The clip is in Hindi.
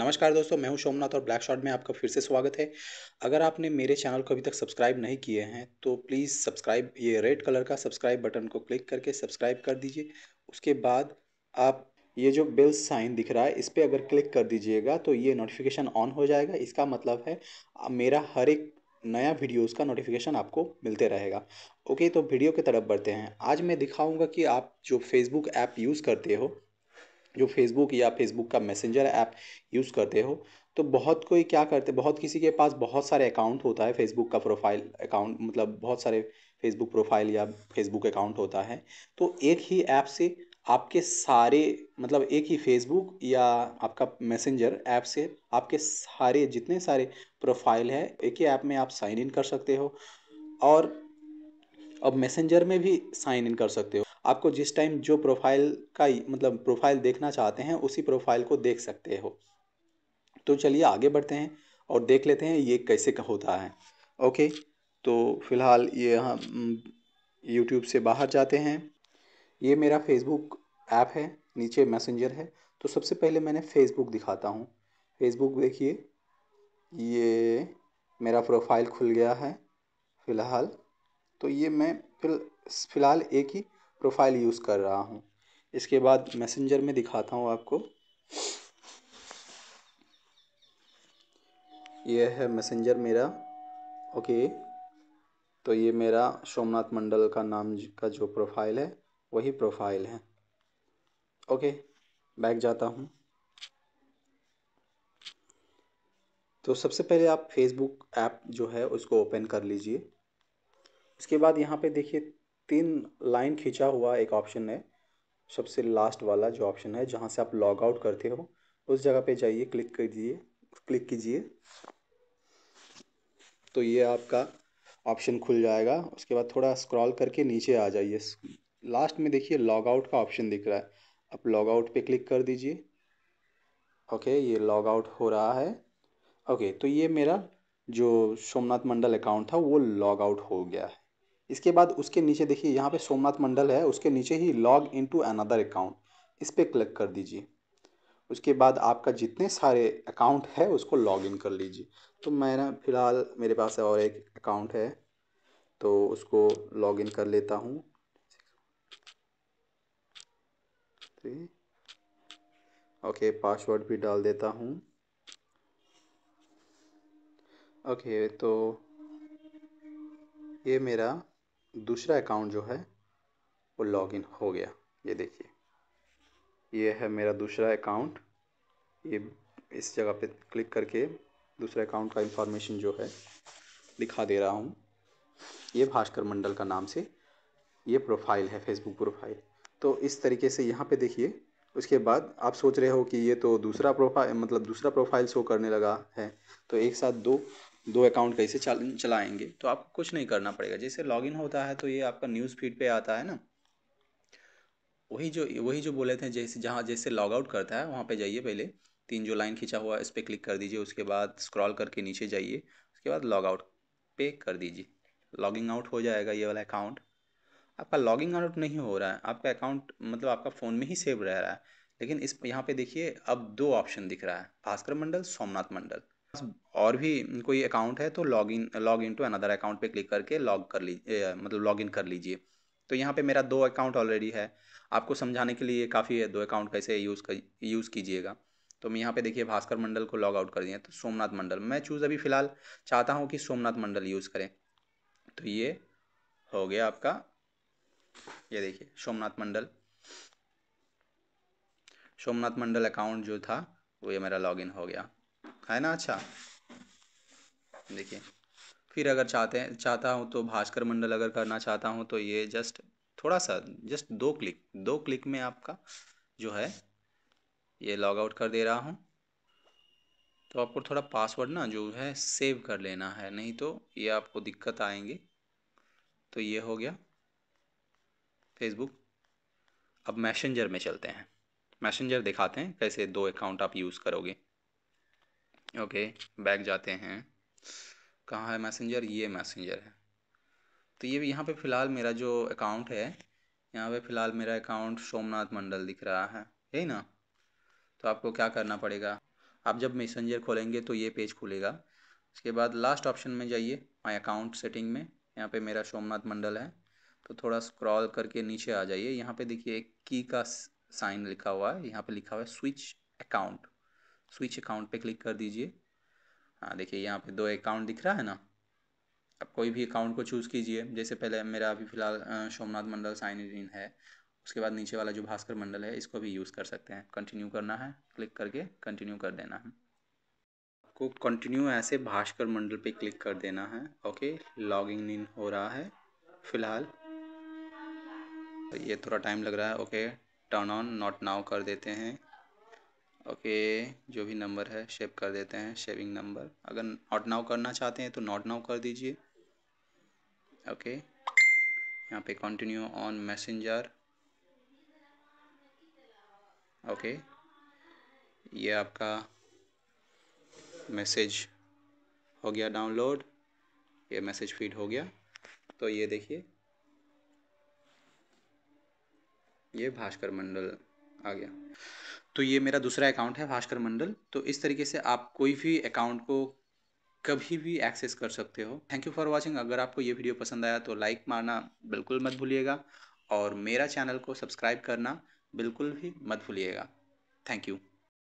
नमस्कार दोस्तों मैं हूं सोमनाथ और ब्लैक शॉट में आपका फिर से स्वागत है अगर आपने मेरे चैनल को अभी तक सब्सक्राइब नहीं किए हैं तो प्लीज़ सब्सक्राइब ये रेड कलर का सब्सक्राइब बटन को क्लिक करके सब्सक्राइब कर दीजिए उसके बाद आप ये जो बेल साइन दिख रहा है इस पर अगर क्लिक कर दीजिएगा तो ये नोटिफिकेशन ऑन हो जाएगा इसका मतलब है मेरा हर एक नया वीडियोज़ का नोटिफिकेशन आपको मिलते रहेगा ओके तो वीडियो की तरफ बढ़ते हैं आज मैं दिखाऊंगा कि आप जो फेसबुक ऐप यूज़ करते हो जो फेसबुक या फेसबुक का मैसेंजर ऐप यूज़ करते हो तो बहुत कोई क्या करते बहुत किसी के पास बहुत सारे अकाउंट होता है फेसबुक का प्रोफाइल अकाउंट मतलब बहुत सारे फेसबुक प्रोफाइल या फेसबुक अकाउंट होता है तो एक ही ऐप से आपके सारे मतलब एक ही फेसबुक या आपका मैसेंजर ऐप से आपके सारे जितने सारे प्रोफाइल है एक ही ऐप में आप साइन इन कर सकते हो और अब मैसेंजर में भी साइन इन कर सकते हो आपको जिस टाइम जो प्रोफाइल का मतलब प्रोफाइल देखना चाहते हैं उसी प्रोफाइल को देख सकते हो तो चलिए आगे बढ़ते हैं और देख लेते हैं ये कैसे का होता है ओके तो फ़िलहाल ये हम यूट्यूब से बाहर जाते हैं ये मेरा फेसबुक ऐप है नीचे मैसेंजर है तो सबसे पहले मैंने फेसबुक दिखाता हूँ फेसबुक देखिए ये मेरा प्रोफाइल खुल गया है फ़िलहाल तो ये मैं फिल फ़िलहाल एक ही प्रोफाइल यूज़ कर रहा हूँ इसके बाद मैसेंजर में दिखाता हूँ आपको यह है मैसेंजर मेरा ओके तो ये मेरा सोमनाथ मंडल का नाम का जो प्रोफाइल है वही प्रोफाइल है ओके बैक जाता हूँ तो सबसे पहले आप फेसबुक ऐप जो है उसको ओपन कर लीजिए उसके बाद यहाँ पे देखिए तीन लाइन खींचा हुआ एक ऑप्शन है सबसे लास्ट वाला जो ऑप्शन है जहाँ से आप लॉग आउट करते हो उस जगह पे जाइए क्लिक कर दीजिए क्लिक कीजिए तो ये आपका ऑप्शन खुल जाएगा उसके बाद थोड़ा स्क्रॉल करके नीचे आ जाइए लास्ट में देखिए लॉग आउट का ऑप्शन दिख रहा है आप लॉग आउट पे क्लिक कर दीजिए ओके ये लॉग आउट हो रहा है ओके तो ये मेरा जो सोमनाथ मंडल अकाउंट था वो लॉग आउट हो गया है इसके बाद उसके नीचे देखिए यहाँ पे सोमनाथ मंडल है उसके नीचे ही log in to another account इस पर क्लिक कर दीजिए उसके बाद आपका जितने सारे अकाउंट है उसको लॉग इन कर लीजिए तो मेरा फ़िलहाल मेरे पास और एक अकाउंट है तो उसको लॉग इन कर लेता हूँ ओके पासवर्ड भी डाल देता हूँ ओके तो ये मेरा दूसरा अकाउंट जो है वो लॉगिन हो गया ये देखिए ये है मेरा दूसरा अकाउंट ये इस जगह पे क्लिक करके दूसरा अकाउंट का इंफॉर्मेशन जो है दिखा दे रहा हूँ ये भास्कर मंडल का नाम से ये प्रोफाइल है फेसबुक प्रोफाइल तो इस तरीके से यहाँ पे देखिए उसके बाद आप सोच रहे हो कि ये तो दूसरा प्रोफाइल मतलब दूसरा प्रोफाइल शो करने लगा है तो एक साथ दो दो अकाउंट कैसे चल चलाएंगे तो आपको कुछ नहीं करना पड़ेगा जैसे लॉगिन होता है तो ये आपका न्यूज़ फीड पे आता है ना वही जो वही जो बोले थे जैसे जहाँ जैसे लॉग आउट करता है वहाँ पे जाइए पहले तीन जो लाइन खींचा हुआ है इस पर क्लिक कर दीजिए उसके बाद स्क्रॉल करके नीचे जाइए उसके बाद लॉग आउट पे कर दीजिए लॉगिंग आउट हो जाएगा ये वाला अकाउंट आपका लॉगिंग आउट नहीं हो रहा है आपका अकाउंट मतलब आपका फ़ोन में ही सेव रह रहा है लेकिन इस यहाँ पे देखिए अब दो ऑप्शन दिख रहा है भास्कर मंडल सोमनाथ मंडल और भी कोई अकाउंट है तो log in log in to another account पे क्लिक करके लॉग कर लीजिए मतलब लॉग इन कर लीजिए तो यहाँ पे मेरा दो अकाउंट ऑलरेडी है आपको समझाने के लिए काफ़ी है दो अकाउंट कैसे यूज़ कर यूज़ कीजिएगा तो मैं यहाँ पे देखिए भास्कर मंडल को लॉग आउट कर दिया तो सोमनाथ मंडल मैं चूज़ अभी फ़िलहाल चाहता हूँ कि सोमनाथ मंडल यूज़ करें तो ये हो गया आपका ये देखिए सोमनाथ मंडल सोमनाथ मंडल अकाउंट जो था वो ये मेरा लॉगिन हो गया है ना अच्छा देखिए फिर अगर चाहते हैं चाहता हूँ तो भास्कर मंडल अगर करना चाहता हूँ तो ये जस्ट थोड़ा सा जस्ट दो क्लिक दो क्लिक में आपका जो है ये लॉग आउट कर दे रहा हूँ तो आपको थोड़ा पासवर्ड ना जो है सेव कर लेना है नहीं तो ये आपको दिक्कत आएंगे तो ये हो गया फेसबुक अब मैसेंजर में चलते हैं मैसेंजर दिखाते हैं कैसे दो अकाउंट आप यूज़ करोगे ओके बैक जाते हैं कहाँ है मैसेंजर ये मैसेंजर है तो ये यहाँ पे फ़िलहाल मेरा जो अकाउंट है यहाँ पे फ़िलहाल मेरा अकाउंट सोमनाथ मंडल दिख रहा है है ना तो आपको क्या करना पड़ेगा आप जब मैसेंजर खोलेंगे तो ये पेज खुलेगा उसके बाद लास्ट ऑप्शन में जाइए माई अकाउंट सेटिंग में यहाँ पे मेरा सोमनाथ मंडल है तो थोड़ा स्क्रॉल करके नीचे आ जाइए यहाँ पे देखिए एक की का साइन लिखा हुआ है यहाँ पे लिखा हुआ है स्विच अकाउंट स्विच अकाउंट पे क्लिक कर दीजिए हाँ देखिए यहाँ पे दो अकाउंट दिख रहा है ना आप कोई भी अकाउंट को चूज़ कीजिए जैसे पहले मेरा अभी फ़िलहाल सोमनाथ मंडल साइन इन है उसके बाद नीचे वाला जो भास्कर मंडल है इसको भी यूज़ कर सकते हैं कंटिन्यू करना है क्लिक करके कंटिन्यू कर देना है आपको कंटिन्यू ऐसे भास्कर मंडल पे क्लिक कर देना है ओके लॉगिंग इन हो रहा है फ़िलहाल ये थोड़ा टाइम लग रहा है okay turn on not now कर देते हैं ओके जो भी नंबर है शेव कर देते हैं शेविंग नंबर अगर नॉट नाउ करना चाहते हैं तो नॉट नाउ कर दीजिए ओके यहाँ पे कंटिन्यू ऑन मैसेंजर ओके ये आपका मैसेज हो गया डाउनलोड ये मैसेज फीड हो गया तो ये देखिए ये भास्कर मंडल आ गया तो ये मेरा दूसरा अकाउंट है भास्कर मंडल तो इस तरीके से आप कोई भी अकाउंट को कभी भी एक्सेस कर सकते हो थैंक यू फॉर वॉचिंग अगर आपको ये वीडियो पसंद आया तो लाइक मारना बिल्कुल मत भूलिएगा और मेरा चैनल को सब्सक्राइब करना बिल्कुल भी मत भूलिएगा थैंक यू